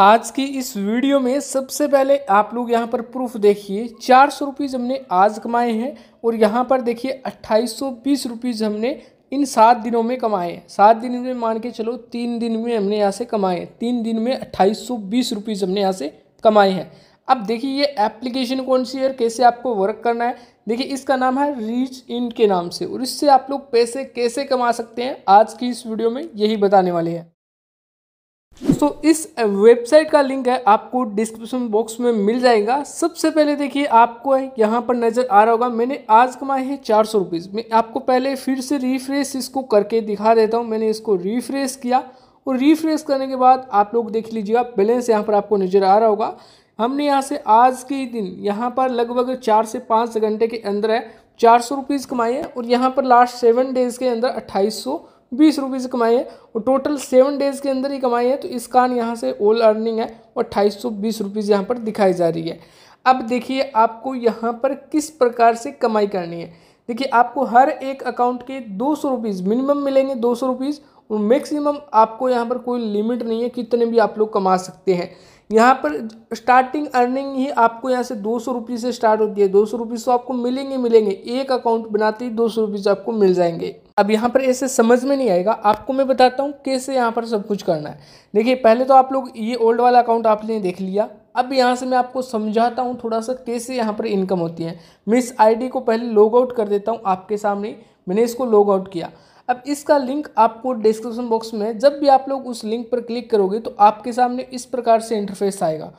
आज की इस वीडियो में सबसे पहले आप लोग यहाँ पर प्रूफ देखिए चार सौ रुपीज़ हमने आज कमाए हैं और यहाँ पर देखिए अट्ठाईस सौ बीस रुपीज़ हमने इन सात दिनों में कमाए हैं सात दिन में मान के चलो तीन दिन में हमने यहाँ से कमाए हैं तीन दिन में अट्ठाईस सौ बीस रुपीज़ हमने यहाँ से कमाए हैं अब देखिए ये एप्लीकेशन कौन सी है और कैसे आपको वर्क करना है देखिए इसका नाम है रीच इन के नाम से और इससे आप लोग पैसे कैसे कमा सकते हैं आज की इस वीडियो में यही बताने वाले हैं तो इस वेबसाइट का लिंक है आपको डिस्क्रिप्शन बॉक्स में मिल जाएगा सबसे पहले देखिए आपको यहाँ पर नज़र आ रहा होगा मैंने आज कमाए हैं चार सौ रुपीज़ मैं आपको पहले फिर से रिफ्रेश इसको करके दिखा देता हूँ मैंने इसको रिफ्रेश किया और रिफ्रेश करने के बाद आप लोग देख लीजिएगा बैलेंस यहाँ पर आपको नज़र आ रहा होगा हमने यहाँ से आज के दिन यहाँ पर लगभग चार से पाँच घंटे के अंदर है चार सौ रुपीज़ कमाए हैं और यहाँ पर लास्ट सेवन डेज़ के अंदर अट्ठाईस सौ बीस रुपीज़ कमाई है और टोटल सेवन डेज़ के अंदर ही कमाई है तो इस कारण यहाँ से ओल अर्निंग है और अट्ठाईस सौ बीस रुपीज़ यहाँ पर दिखाई जा रही है अब देखिए आपको यहाँ पर किस प्रकार से कमाई करनी है देखिए आपको हर एक अकाउंट के दो सौ रुपीज़ मिनिमम मिलेंगे दो सौ रुपीज़ मैक्सिमम तो आपको यहाँ पर कोई लिमिट नहीं है कितने भी आप लोग कमा सकते हैं यहाँ पर स्टार्टिंग अर्निंग ही आपको यहाँ से दो सौ रुपये से स्टार्ट होती है दो सौ तो आपको मिलेंगे मिलेंगे एक अकाउंट बनाते ही दो सौ आपको मिल जाएंगे अब यहाँ पर ऐसे समझ में नहीं आएगा आपको मैं बताता हूँ कैसे यहाँ पर सब कुछ करना है देखिए पहले तो आप लोग ये ओल्ड वाला अकाउंट आपने देख लिया अब यहाँ से मैं आपको समझाता हूँ थोड़ा सा कैसे यहाँ पर इनकम होती है मैं इस आईडी को पहले लॉग आउट कर देता हूँ आपके सामने मैंने इसको लॉग आउट किया अब इसका लिंक आपको डिस्क्रिप्शन बॉक्स में जब भी आप लोग उस लिंक पर क्लिक करोगे तो आपके सामने इस प्रकार से इंटरफेस आएगा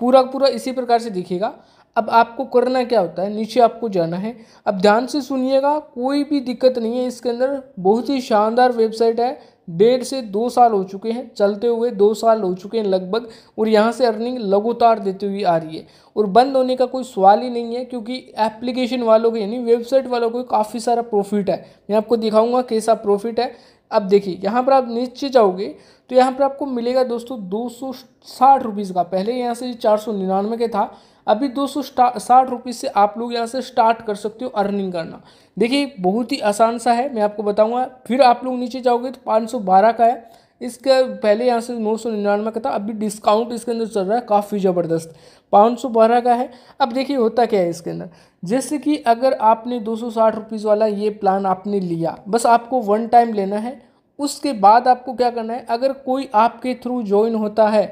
पूरा पूरा इसी प्रकार से दिखेगा अब आपको करना क्या होता है नीचे आपको जाना है अब ध्यान से सुनिएगा कोई भी दिक्कत नहीं है इसके अंदर बहुत ही शानदार वेबसाइट है डेढ़ से दो साल हो चुके हैं चलते हुए दो साल हो चुके हैं लगभग और यहाँ से अर्निंग लगातार देती हुई आ रही है और बंद होने का कोई सवाल ही नहीं है क्योंकि एप्लीकेशन वालों के यानी वेबसाइट वालों को काफ़ी सारा प्रॉफिट है मैं आपको दिखाऊंगा कैसा प्रॉफिट है अब देखिए यहाँ पर आप नीचे जाओगे तो यहाँ पर आपको मिलेगा दोस्तों दो सौ साठ रुपीज़ का पहले यहाँ से चार सौ निन्यानवे के था अभी दो सौ साठ रुपीज़ से आप लोग यहाँ से स्टार्ट कर सकते हो अर्निंग करना देखिए बहुत ही आसान सा है मैं आपको बताऊँगा फिर आप लोग नीचे जाओगे तो पाँच सौ बारह का है इसका पहले यहाँ से नौ सौ निन्यानवे का था अभी डिस्काउंट इसके अंदर चल रहा है काफ़ी ज़बरदस्त पाँच सौ बारह का है अब देखिए होता क्या है इसके अंदर जैसे कि अगर आपने दो सौ साठ रुपीज़ वाला ये प्लान आपने लिया बस आपको वन टाइम लेना है उसके बाद आपको क्या करना है अगर कोई आपके थ्रू ज्वाइन होता है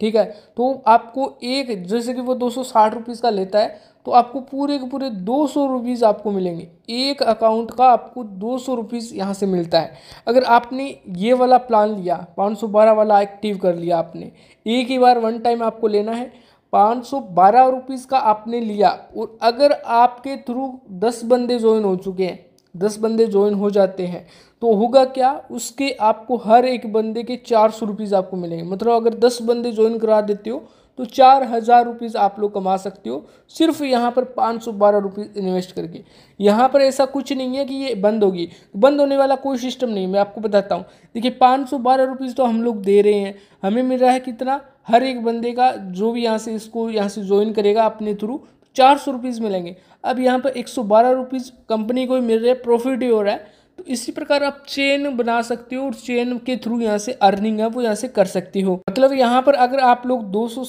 ठीक है तो आपको एक जैसे कि वो दो सौ साठ रुपीज़ का लेता है तो आपको पूरे के पूरे दो सौ रुपीज़ आपको मिलेंगे एक अकाउंट का आपको दो सौ रुपीज़ यहाँ से मिलता है अगर आपने ये वाला प्लान लिया पाँच सौ बारह वाला एक्टिव कर लिया आपने एक ही बार वन टाइम आपको लेना है पाँच सौ बारह रुपीज़ का आपने लिया और अगर आपके थ्रू दस बंदे ज्वाइन हो चुके हैं दस बंदे ज्वाइन हो जाते हैं तो होगा क्या उसके आपको हर एक बंदे के चार सौ रुपीज़ आपको मिलेंगे मतलब अगर दस बंदे ज्वाइन करा देते हो तो चार हज़ार रुपीज़ आप लोग कमा सकते हो सिर्फ यहाँ पर पाँच सौ बारह रुपीज़ इन्वेस्ट करके यहाँ पर ऐसा कुछ नहीं है कि ये बंद होगी बंद होने वाला कोई सिस्टम नहीं मैं आपको बताता हूँ देखिए पाँच सौ बारह रुपीज़ तो हम लोग दे रहे हैं हमें मिल रहा है कितना हर एक बंदे का जो भी यहाँ से इसको यहाँ से ज्वाइन करेगा अपने थ्रू चार सौ रुपीज़ मिलेंगे अब यहाँ पर एक सौ बारह रुपीज़ कंपनी को मिल रहा है प्रॉफिट ही हो रहा है तो इसी प्रकार आप चेन बना सकते हो और चेन के थ्रू यहाँ से अर्निंग है वो यहाँ से कर सकते हो मतलब यहाँ पर अगर आप लोग दो सौ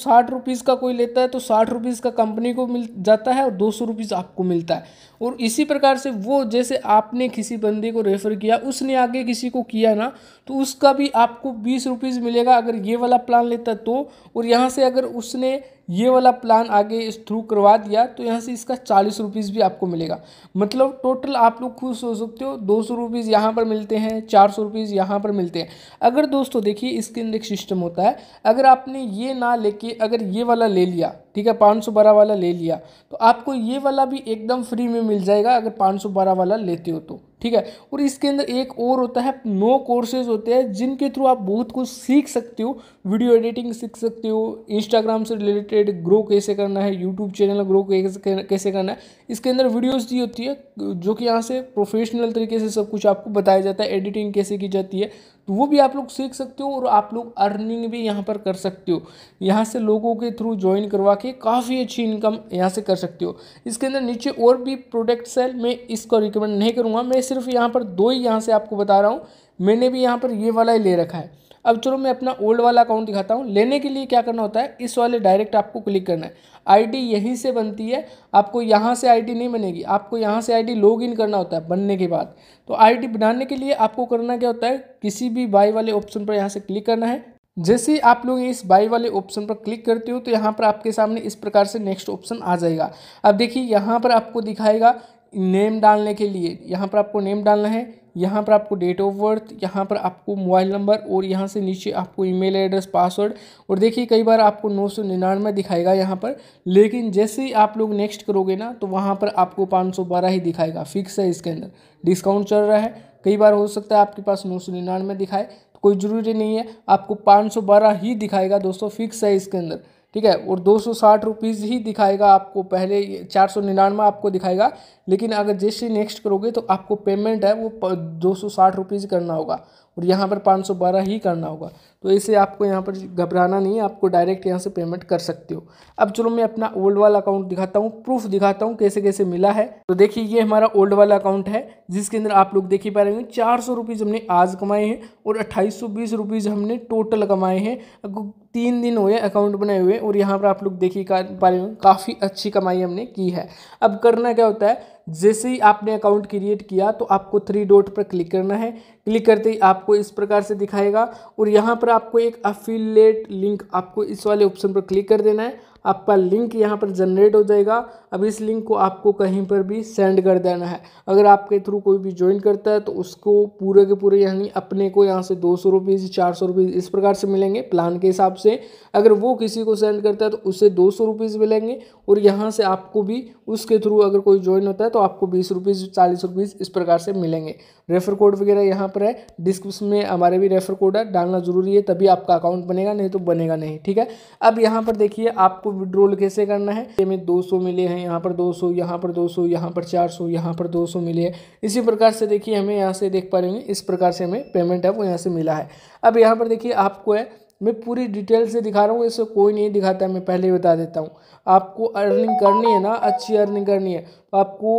का कोई लेता है तो साठ रुपीज़ का कंपनी को मिल जाता है और दो सौ आपको मिलता है और इसी प्रकार से वो जैसे आपने किसी बंदे को रेफ़र किया उसने आगे किसी को किया ना तो उसका भी आपको बीस रुपीज़ मिलेगा अगर ये वाला प्लान लेता तो और यहाँ से अगर उसने ये वाला प्लान आगे इस थ्रू करवा दिया तो यहाँ से इसका चालीस रुपीज़ भी आपको मिलेगा मतलब टोटल आप लोग खुश हो सकते हो दो सौ रुपीज़ यहाँ पर मिलते हैं चार सौ रुपीज़ यहाँ पर मिलते हैं अगर दोस्तों देखिए इसके अंदर एक सिस्टम होता है अगर आपने ये ना लेके अगर ये वाला ले लिया ठीक है पाँच सौ बारह वाला ले लिया तो आपको ये वाला भी एकदम फ्री में मिल जाएगा अगर पाँच सौ बारह वाला लेते हो तो ठीक है और इसके अंदर एक और होता है नो कोर्सेज होते हैं जिनके थ्रू आप बहुत कुछ सीख सकते हो वीडियो एडिटिंग सीख सकते हो इंस्टाग्राम से रिलेटेड ग्रो कैसे करना है यूट्यूब चैनल ग्रो कैसे करना है इसके अंदर वीडियोस दी होती है जो कि यहाँ से प्रोफेशनल तरीके से सब कुछ आपको बताया जाता है एडिटिंग कैसे की जाती है तो वो भी आप लोग सीख सकते हो और आप लोग अर्निंग भी यहाँ पर कर सकते हो यहाँ से लोगों के थ्रू ज्वाइन करवा के काफ़ी अच्छी इनकम यहाँ से कर सकते हो इसके अंदर नीचे और भी प्रोडक्ट्स है मैं इसको रिकमेंड नहीं करूँगा मैं सिर्फ यहाँ पर दो ही यहाँ से आपको बता रहा हूँ मैंने भी यहाँ पर ये वाला ही ले रखा है अब चलो मैं अपना ओल्ड वाला अकाउंट दिखाता हूँ लेने के लिए क्या करना होता है इस वाले डायरेक्ट आपको क्लिक करना है आईडी यहीं से बनती है आपको यहाँ से आईडी नहीं बनेगी आपको यहाँ से आईडी लॉग इन करना होता है बनने के बाद तो आईडी बनाने के लिए आपको करना क्या होता है किसी भी बाई वाले ऑप्शन पर यहाँ से क्लिक करना है जैसे ही आप लोग इस बाई वाले ऑप्शन पर क्लिक करते हो तो यहाँ पर आपके सामने इस प्रकार से नेक्स्ट ऑप्शन आ जाएगा अब देखिए यहाँ पर आपको दिखाएगा नेम डालने के लिए यहाँ पर आपको नेम डालना है यहाँ पर आपको डेट ऑफ बर्थ यहाँ पर आपको मोबाइल नंबर और यहाँ से नीचे आपको ईमेल एड्रेस पासवर्ड और देखिए कई बार आपको नौ सौ निन्यानवे दिखाएगा यहाँ पर लेकिन जैसे ही आप लोग नेक्स्ट करोगे ना तो वहाँ पर आपको पाँच सौ बारह ही दिखाएगा फिक्स है इसके अंदर डिस्काउंट चल रहा है कई बार हो सकता है आपके पास नौ सौ निन्यानवे दिखाए तो कोई ज़रूरी नहीं है आपको पाँच सौ बारह ही दिखाएगा दोस्तों फिक्स है इसके अंदर ठीक है और दो सौ साठ रुपीज़ ही दिखाएगा आपको पहले चार सौ निन्यानवे आपको दिखाएगा लेकिन अगर जैसे नेक्स्ट करोगे तो आपको पेमेंट है वो दो सौ साठ रुपीज़ करना होगा और यहाँ पर पाँच सौ बारह ही करना होगा तो इसे आपको यहाँ पर घबराना नहीं है आपको डायरेक्ट यहाँ से पेमेंट कर सकते हो अब चलो मैं अपना ओल्ड वाला अकाउंट दिखाता हूँ प्रूफ दिखाता हूँ कैसे कैसे मिला है तो देखिए ये हमारा ओल्ड वाला अकाउंट है जिसके अंदर आप लोग देख ही पा रहे हैं चार सौ रुपीज़ हमने आज कमाए हैं और अट्ठाईस सौ बीस रुपीज़ हमने टोटल कमाए हैं तीन दिन हुए अकाउंट बनाए हुए और यहाँ पर आप लोग देखिए पा रहे हो काफ़ी अच्छी कमाई हमने की है अब करना क्या होता है जैसे ही आपने अकाउंट क्रिएट किया तो आपको थ्री डॉट पर क्लिक करना है क्लिक करते ही आपको इस प्रकार से दिखाएगा और यहाँ पर आपको एक अफिलेट लिंक आपको इस वाले ऑप्शन पर क्लिक कर देना है आपका लिंक यहाँ पर जनरेट हो जाएगा अब इस लिंक को आपको कहीं पर भी सेंड कर देना है अगर आपके थ्रू कोई भी ज्वाइन करता है तो उसको पूरे के पूरे यानी अपने को यहाँ से दो सौ रुपीज़ चार सौ रुपीज़ इस प्रकार से मिलेंगे प्लान के हिसाब से अगर वो किसी को सेंड करता है तो उसे दो सौ रुपीज़ मिलेंगे और यहाँ से आपको भी उसके थ्रू अगर कोई ज्वाइन होता है तो आपको बीस रुपीज़ चालीस रुपीज़ इस प्रकार से मिलेंगे रेफर कोड वगैरह यहाँ पर है डिस्क्रिप्शन में हमारे भी रेफर कोड है डालना ज़रूरी है तभी आपका अकाउंट बनेगा नहीं तो बनेगा नहीं ठीक है अब यहाँ पर देखिए आपको आपको विड्रोल कैसे करना है ये में 200 मिले हैं यहाँ पर 200 सौ यहाँ पर 200 सौ यहाँ पर 400 सौ यहाँ पर 200 मिले हैं इसी प्रकार से देखिए हमें यहाँ से देख पा रहे हैं इस प्रकार से हमें पेमेंट है वो यहाँ से मिला है अब यहाँ पर देखिए आपको है मैं पूरी डिटेल से दिखा रहा हूँ इससे कोई नहीं दिखाता है मैं पहले ही बता देता हूँ आपको अर्निंग करनी है ना अच्छी अर्निंग करनी है तो आपको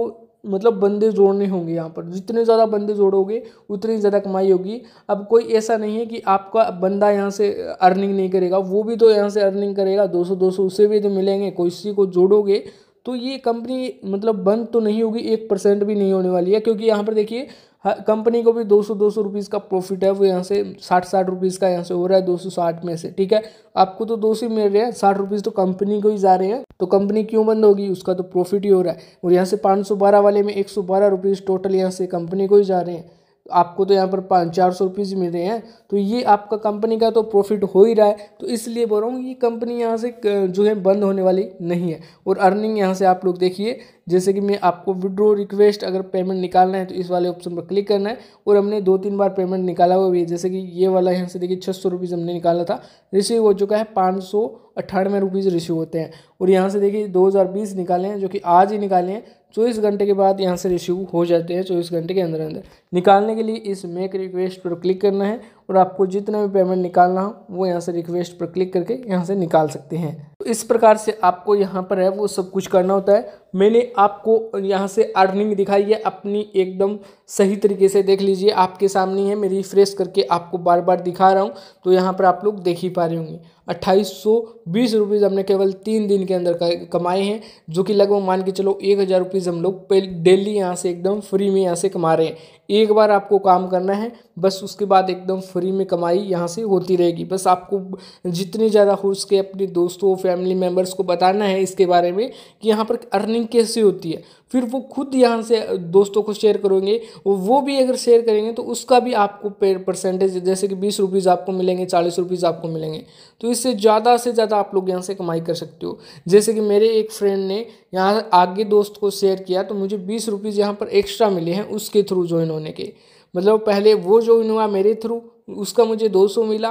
मतलब बंदे जोड़ने होंगे यहाँ पर जितने ज़्यादा बंदे जोड़ोगे उतनी ज़्यादा कमाई होगी अब कोई ऐसा नहीं है कि आपका बंदा यहाँ से अर्निंग नहीं करेगा वो भी तो यहाँ से अर्निंग करेगा 200 200 उसे भी तो मिलेंगे किसी को जोड़ोगे तो ये कंपनी मतलब बंद तो नहीं होगी एक परसेंट भी नहीं होने वाली है क्योंकि यहाँ पर देखिए कंपनी को भी दो सौ दो सौ रुपीज़ का प्रॉफिट है वो यहाँ से साठ साठ रुपीज़ का यहाँ से हो रहा है दो सौ साठ में से ठीक है आपको तो दो सौ मिल रहे हैं साठ रुपीज़ तो कंपनी को ही जा रहे हैं तो कंपनी क्यों बंद होगी उसका तो प्रॉफिट ही हो रहा है और यहाँ से पाँच सौ बारह वाले में एक सौ बारह रुपीज़ टोटल यहाँ से कंपनी को ही जा रहे हैं आपको तो यहाँ पर पाँच चार सौ रुपीज़ मिल रहे हैं तो ये आपका कंपनी का तो प्रॉफिट हो ही रहा है तो इसलिए बोल रहा हूँ ये कंपनी यहाँ से जो है बंद होने वाली नहीं है और अर्निंग यहाँ से आप लोग देखिए जैसे कि मैं आपको विड्रो रिक्वेस्ट अगर पेमेंट निकालना है तो इस वाले ऑप्शन पर क्लिक करना है और हमने दो तीन बार पेमेंट निकाला हुआ भी है जैसे कि ये वाला यहाँ से देखिए छः सौ रुपीज़ हमने निकाला था रिसीव हो चुका है पाँच सौ अट्ठानवे रुपीज़ रिसीव होते हैं और यहाँ से देखिए दो हज़ार बीस निकाले हैं जो कि आज ही निकाले हैं चौबीस तो घंटे के बाद यहाँ से रिसीव हो जाते हैं चौबीस तो घंटे के अंदर अंदर निकालने के लिए इस मेक रिक्वेस्ट पर क्लिक करना है और आपको जितना भी पेमेंट निकालना हो वो यहाँ से रिक्वेस्ट पर क्लिक करके यहाँ से निकाल सकते हैं तो इस प्रकार से आपको यहाँ पर है वो सब कुछ करना होता है मैंने आपको यहाँ से अर्निंग दिखाई है अपनी एकदम सही तरीके से देख लीजिए आपके सामने है मैं रिफ्रेश करके आपको बार बार दिखा रहा हूँ तो यहाँ पर आप लोग देख ही पा रहे होंगे अट्ठाईस सौ बीस रुपीज़ हमने केवल तीन दिन के अंदर कमाए हैं जो कि लगभग मान के चलो एक हज़ार रुपीज़ हम लोग डेली यहाँ से एकदम फ्री में यहाँ से कमा रहे हैं एक बार आपको काम करना है बस उसके बाद एकदम फ्री में कमाई यहाँ से होती रहेगी बस आपको जितने ज़्यादा हो सके अपने दोस्तों फैमिली मेम्बर्स को बताना है इसके बारे में कि यहाँ पर अर्निंग कैसे होती है फिर वो खुद यहाँ से दोस्तों को शेयर करेंगे और वो भी अगर शेयर करेंगे तो उसका भी आपको परसेंटेज जैसे कि बीस रुपीज़ आपको मिलेंगे चालीस रुपीज़ आपको मिलेंगे तो इससे ज़्यादा से ज़्यादा आप लोग यहाँ से कमाई कर सकते हो जैसे कि मेरे एक फ्रेंड ने यहाँ आगे दोस्त को शेयर किया तो मुझे बीस रुपीज़ यहाँ पर एक्स्ट्रा मिले हैं उसके थ्रू ज्वाइन होने के मतलब पहले वो ज्वाइन हुआ मेरे थ्रू उसका मुझे दो सौ मिला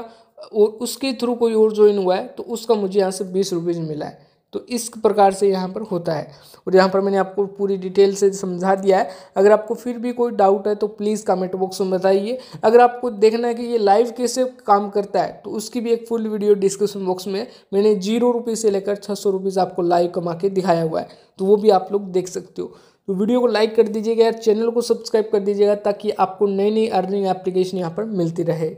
और उसके थ्रू कोई और ज्वाइन हुआ है तो उसका मुझे यहाँ से बीस रुपीज़ मिला है तो इस प्रकार से यहाँ पर होता है और यहाँ पर मैंने आपको पूरी डिटेल से समझा दिया है अगर आपको फिर भी कोई डाउट है तो प्लीज़ कमेंट बॉक्स में बताइए अगर आपको देखना है कि ये लाइव कैसे काम करता है तो उसकी भी एक फुल वीडियो डिस्क्रिप्शन बॉक्स में मैंने जीरो रुपये से लेकर छः सौ रुपये आपको लाइव कमा के दिखाया हुआ है तो वो भी आप लोग देख सकते हो तो वीडियो को लाइक कर दीजिएगा चैनल को सब्सक्राइब कर दीजिएगा ताकि आपको नई नई अर्निंग एप्लीकेशन यहाँ पर मिलती रहे